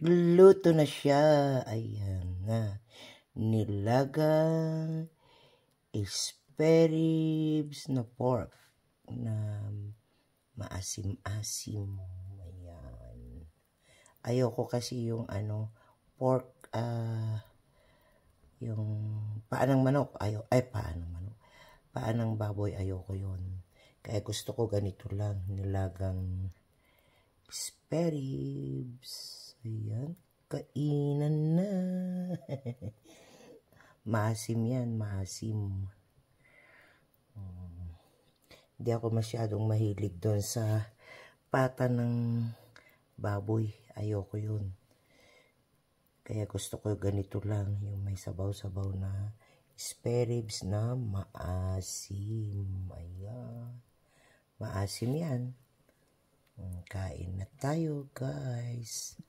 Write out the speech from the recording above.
Luto na siya. Ayan na. Nilagang isperibs na pork na maasim-asim. Ayan. Ayoko kasi yung ano, pork, ah, uh, yung paanang manok. Ayo, ay, paanang manok. Paanang baboy, ayoko yon Kaya gusto ko ganito lang, nilagang speribs. Ayan. Kainan na. masim yan, masim. Mm. Hindi um, ako masyadong mahilig doon sa pata ng baboy. Ayoko yun. Kaya gusto ko ganito lang, yung may sabaw-sabaw na spare ribs na maasim. Ayan. Maasim yan. Mm, kain na tayo, guys.